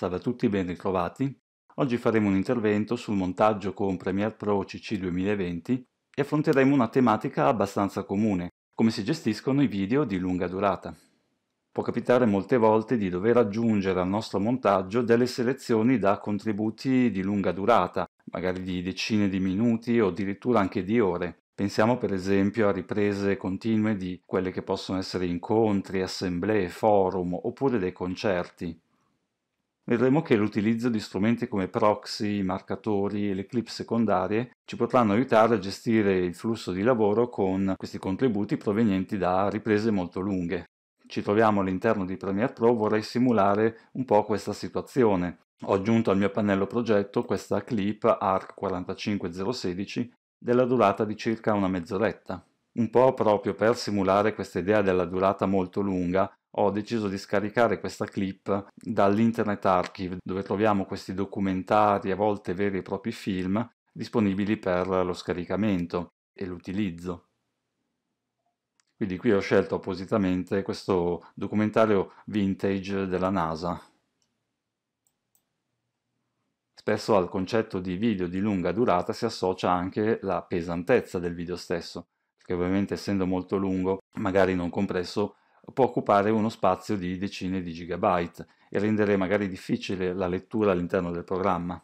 Salve a tutti, ben ritrovati. Oggi faremo un intervento sul montaggio con Premiere Pro CC 2020 e affronteremo una tematica abbastanza comune, come si gestiscono i video di lunga durata. Può capitare molte volte di dover aggiungere al nostro montaggio delle selezioni da contributi di lunga durata, magari di decine di minuti o addirittura anche di ore. Pensiamo per esempio a riprese continue di quelle che possono essere incontri, assemblee, forum oppure dei concerti vedremo che l'utilizzo di strumenti come proxy, marcatori e le clip secondarie ci potranno aiutare a gestire il flusso di lavoro con questi contributi provenienti da riprese molto lunghe. Ci troviamo all'interno di Premiere Pro, vorrei simulare un po' questa situazione. Ho aggiunto al mio pannello progetto questa clip ARC 45016 della durata di circa una mezz'oretta. Un po' proprio per simulare questa idea della durata molto lunga, ho deciso di scaricare questa clip dall'Internet Archive, dove troviamo questi documentari, a volte veri e propri film, disponibili per lo scaricamento e l'utilizzo. Quindi qui ho scelto appositamente questo documentario vintage della NASA. Spesso al concetto di video di lunga durata si associa anche la pesantezza del video stesso, perché ovviamente essendo molto lungo, magari non compresso, può occupare uno spazio di decine di gigabyte e rendere magari difficile la lettura all'interno del programma.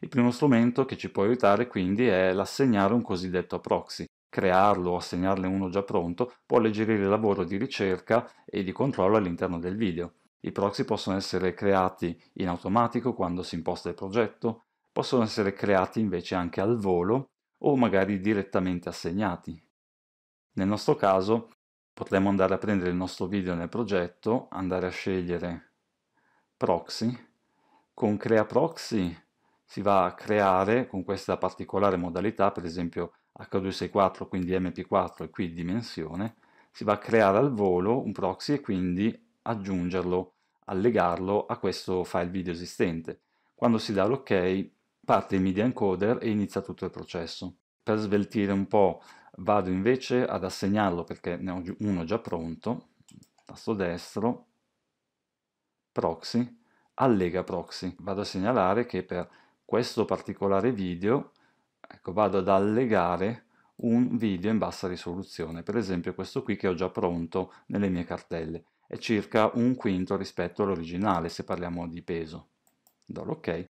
Il primo strumento che ci può aiutare quindi è l'assegnare un cosiddetto proxy. Crearlo o assegnarne uno già pronto può alleggerire il lavoro di ricerca e di controllo all'interno del video. I proxy possono essere creati in automatico quando si imposta il progetto, possono essere creati invece anche al volo o magari direttamente assegnati. Nel nostro caso potremmo andare a prendere il nostro video nel progetto, andare a scegliere proxy, con crea proxy si va a creare con questa particolare modalità, per esempio H264, quindi MP4 e qui dimensione, si va a creare al volo un proxy e quindi aggiungerlo, allegarlo a questo file video esistente. Quando si dà l'ok ok, parte il media encoder e inizia tutto il processo. Per sveltire un po' vado invece ad assegnarlo perché ne ho uno già pronto, tasto destro, proxy, allega proxy. Vado a segnalare che per questo particolare video ecco, vado ad allegare un video in bassa risoluzione, per esempio questo qui che ho già pronto nelle mie cartelle. È circa un quinto rispetto all'originale se parliamo di peso. Do l'ok.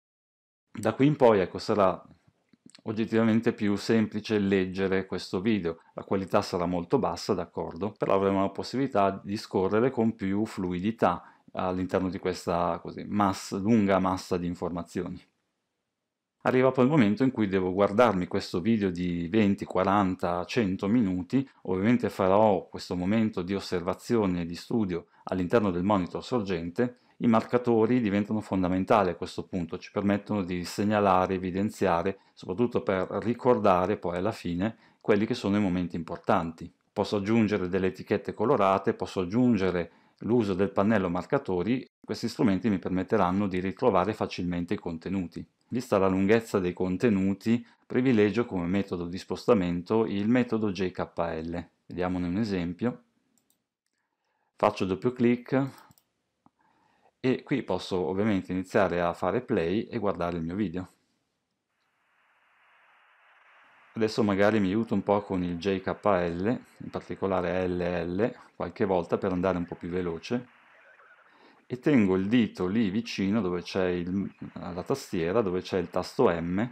Da qui in poi ecco, sarà oggettivamente più semplice leggere questo video. La qualità sarà molto bassa, d'accordo, però avremo la possibilità di scorrere con più fluidità all'interno di questa così, massa, lunga massa di informazioni arrivato il momento in cui devo guardarmi questo video di 20, 40, 100 minuti, ovviamente farò questo momento di osservazione e di studio all'interno del monitor sorgente, i marcatori diventano fondamentali a questo punto, ci permettono di segnalare, evidenziare, soprattutto per ricordare poi alla fine quelli che sono i momenti importanti. Posso aggiungere delle etichette colorate, posso aggiungere l'uso del pannello marcatori, questi strumenti mi permetteranno di ritrovare facilmente i contenuti. Vista la lunghezza dei contenuti, privilegio come metodo di spostamento il metodo jkl. Vediamone un esempio. Faccio doppio clic e qui posso ovviamente iniziare a fare play e guardare il mio video. Adesso magari mi aiuto un po' con il JKL, in particolare LL, qualche volta per andare un po' più veloce e tengo il dito lì vicino dove c'è la tastiera, dove c'è il tasto M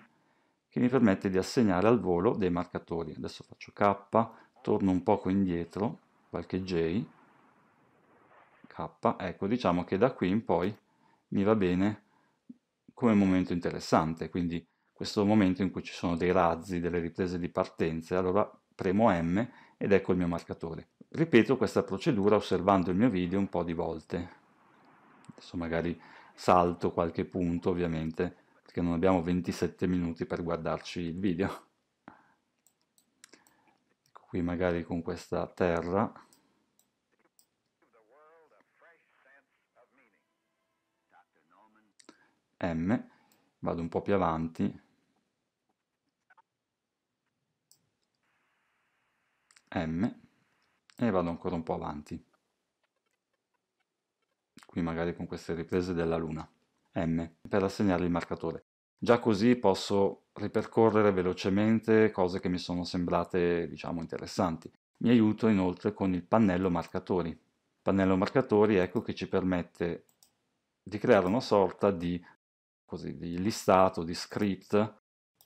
che mi permette di assegnare al volo dei marcatori. Adesso faccio K, torno un poco indietro, qualche J, K, ecco diciamo che da qui in poi mi va bene come momento interessante, quindi questo momento in cui ci sono dei razzi, delle riprese di partenza, allora premo M ed ecco il mio marcatore. Ripeto questa procedura osservando il mio video un po' di volte adesso magari salto qualche punto ovviamente, perché non abbiamo 27 minuti per guardarci il video. Ecco qui magari con questa terra. M, vado un po' più avanti. M e vado ancora un po' avanti qui magari con queste riprese della luna, M, per assegnare il marcatore. Già così posso ripercorrere velocemente cose che mi sono sembrate, diciamo, interessanti. Mi aiuto inoltre con il pannello marcatori. Il pannello marcatori, ecco, che ci permette di creare una sorta di, così, di listato, di script,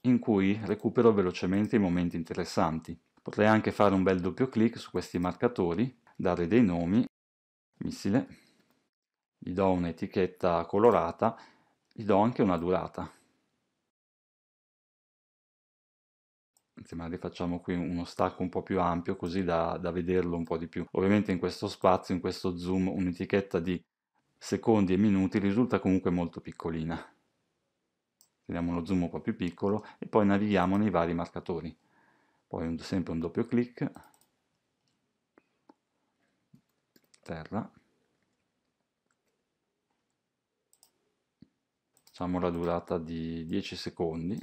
in cui recupero velocemente i momenti interessanti. Potrei anche fare un bel doppio clic su questi marcatori, dare dei nomi, missile, gli do un'etichetta colorata, gli do anche una durata. Anzi, magari facciamo qui uno stacco un po' più ampio così da, da vederlo un po' di più. Ovviamente in questo spazio, in questo zoom, un'etichetta di secondi e minuti risulta comunque molto piccolina. Teniamo uno zoom un po' più piccolo e poi navighiamo nei vari marcatori. Poi un, sempre un doppio clic, terra, facciamo la durata di 10 secondi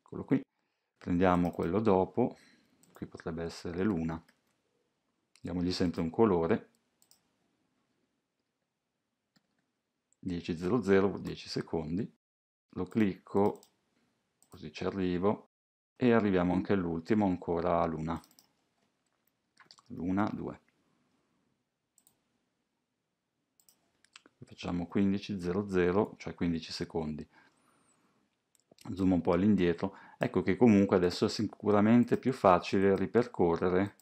eccolo qui prendiamo quello dopo qui potrebbe essere luna diamogli sempre un colore 10.00 10 secondi lo clicco così ci arrivo e arriviamo anche all'ultimo ancora luna luna 2 facciamo 15.00, cioè 15 secondi. Zoom un po' all'indietro, ecco che comunque adesso è sicuramente più facile ripercorrere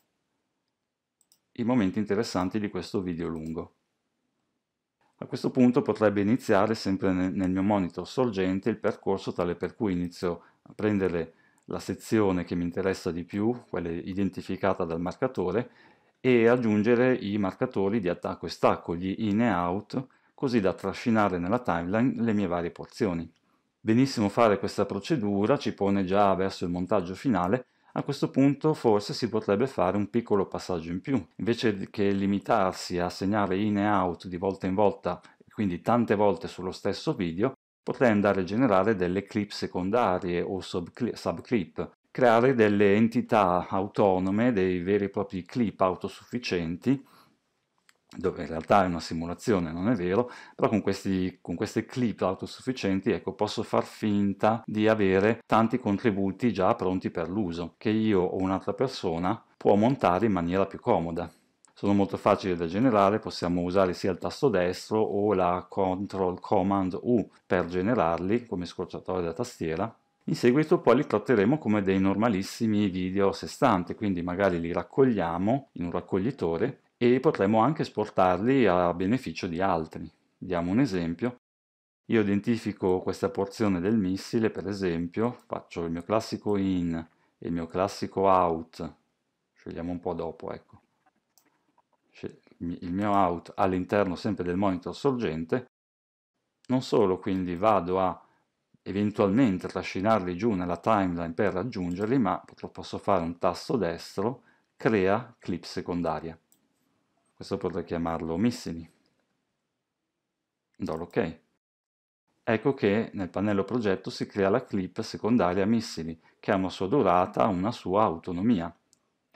i momenti interessanti di questo video lungo. A questo punto potrebbe iniziare sempre nel mio monitor sorgente il percorso tale per cui inizio a prendere la sezione che mi interessa di più, quella identificata dal marcatore, e aggiungere i marcatori di attacco e stacco, gli in e out, così da trascinare nella timeline le mie varie porzioni. Benissimo fare questa procedura ci pone già verso il montaggio finale, a questo punto forse si potrebbe fare un piccolo passaggio in più. Invece che limitarsi a segnare in e out di volta in volta, quindi tante volte sullo stesso video, potrei andare a generare delle clip secondarie o subclip, creare delle entità autonome, dei veri e propri clip autosufficienti dove in realtà è una simulazione, non è vero, però con, questi, con, queste clip autosufficienti ecco, posso far finta di avere tanti contributi già pronti per l'uso, che io o un'altra persona può montare in maniera più comoda. Sono molto facili da generare, possiamo usare sia il tasto destro o la Ctrl Command U per generarli come scorciatoio da tastiera, in seguito poi li tratteremo come dei normalissimi video a sé stanti, quindi magari li raccogliamo in un raccoglitore e potremmo anche esportarli a beneficio di altri. Diamo un esempio. Io identifico questa porzione del missile, per esempio, faccio il mio classico in e il mio classico out, scegliamo un po' dopo, ecco. Il mio out all'interno sempre del monitor sorgente. Non solo, quindi vado a eventualmente trascinarli giù nella timeline per raggiungerli, ma posso fare un tasto destro, crea clip secondaria. Questo potrei chiamarlo missili. Do l'ok. Ecco che nel pannello progetto si crea la clip secondaria missili, che ha una sua durata, una sua autonomia.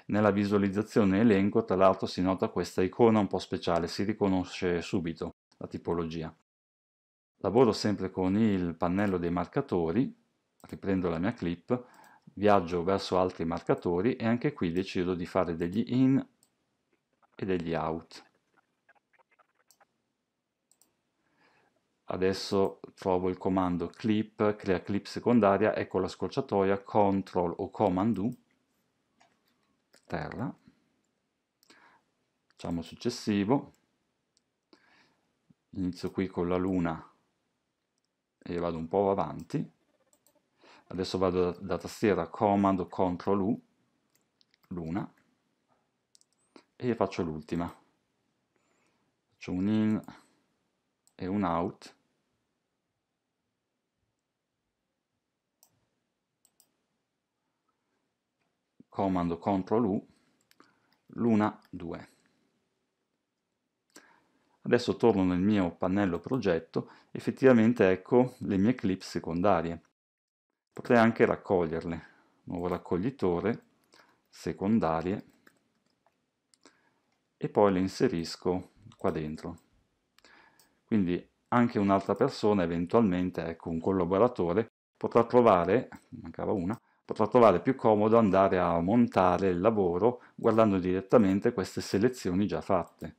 Nella visualizzazione elenco, tra l'altro, si nota questa icona un po' speciale, si riconosce subito la tipologia. Lavoro sempre con il pannello dei marcatori, riprendo la mia clip, viaggio verso altri marcatori e anche qui decido di fare degli in e degli out. Adesso trovo il comando clip, crea clip secondaria ecco la scorciatoia control o COMMAND U, terra, facciamo successivo, inizio qui con la luna e vado un po' avanti, adesso vado da, tastiera comando control U, luna, e faccio l'ultima faccio un in e un out comando CTRL U l'una 2 adesso torno nel mio pannello progetto effettivamente ecco le mie clip secondarie potrei anche raccoglierle nuovo raccoglitore secondarie e poi le inserisco qua dentro. Quindi anche un'altra persona, eventualmente ecco, un collaboratore, potrà trovare, mancava una, potrà trovare più comodo andare a montare il lavoro guardando direttamente queste selezioni già fatte.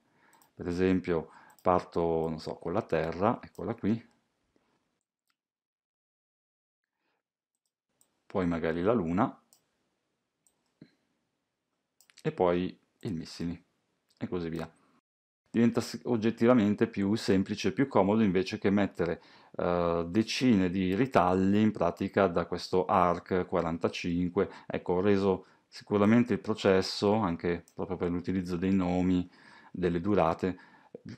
Per esempio parto non so, con la terra, eccola qui, poi magari la luna e poi il missili e così via. Diventa oggettivamente più semplice e più comodo invece che mettere eh, decine di ritagli in pratica da questo ARC 45. Ecco, ho reso sicuramente il processo, anche proprio per l'utilizzo dei nomi, delle durate,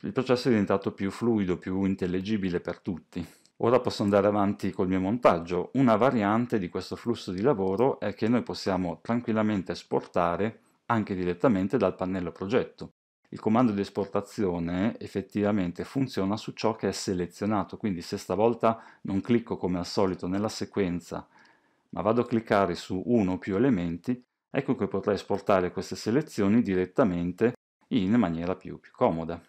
il processo è diventato più fluido, più intellegibile per tutti. Ora posso andare avanti col mio montaggio. Una variante di questo flusso di lavoro è che noi possiamo tranquillamente esportare anche direttamente dal pannello progetto. Il comando di esportazione effettivamente funziona su ciò che è selezionato, quindi se stavolta non clicco come al solito nella sequenza, ma vado a cliccare su uno o più elementi, ecco che potrei esportare queste selezioni direttamente in maniera più, più comoda.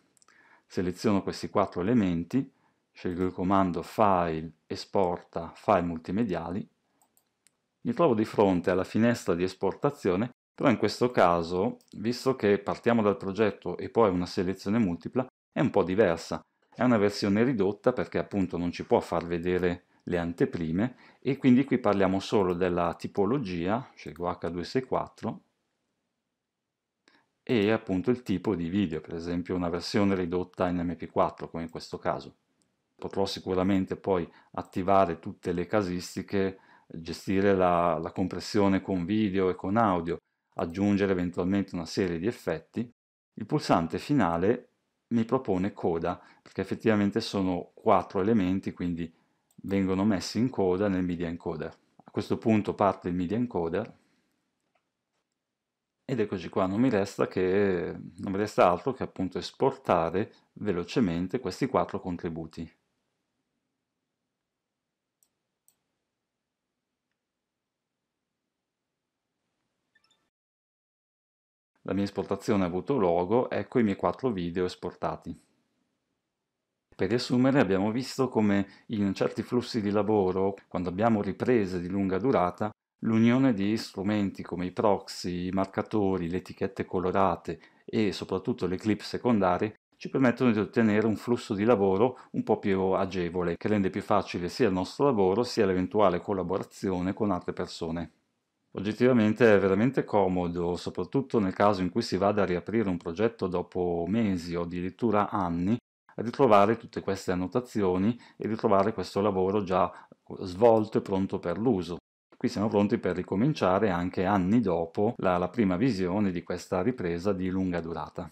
Seleziono questi quattro elementi, scelgo il comando File, Esporta, File multimediali, mi trovo di fronte alla finestra di esportazione però in questo caso, visto che partiamo dal progetto e poi una selezione multipla, è un po' diversa. È una versione ridotta perché appunto non ci può far vedere le anteprime e quindi qui parliamo solo della tipologia, scelgo H264, e appunto il tipo di video, per esempio una versione ridotta in MP4 come in questo caso. Potrò sicuramente poi attivare tutte le casistiche, gestire la, la compressione con video e con audio, aggiungere eventualmente una serie di effetti, il pulsante finale mi propone coda, perché effettivamente sono quattro elementi, quindi vengono messi in coda nel media encoder. A questo punto parte il media encoder, ed eccoci qua, non mi resta, che, non mi resta altro che appunto esportare velocemente questi quattro contributi. la mia esportazione ha avuto luogo, ecco i miei quattro video esportati. Per riassumere abbiamo visto come in certi flussi di lavoro, quando abbiamo riprese di lunga durata, l'unione di strumenti come i proxy, i marcatori, le etichette colorate e soprattutto le clip secondarie ci permettono di ottenere un flusso di lavoro un po' più agevole, che rende più facile sia il nostro lavoro sia l'eventuale collaborazione con altre persone. Oggettivamente è veramente comodo, soprattutto nel caso in cui si vada a riaprire un progetto dopo mesi o addirittura anni, ritrovare tutte queste annotazioni e ritrovare questo lavoro già svolto e pronto per l'uso. Qui siamo pronti per ricominciare anche anni dopo la, la prima visione di questa ripresa di lunga durata.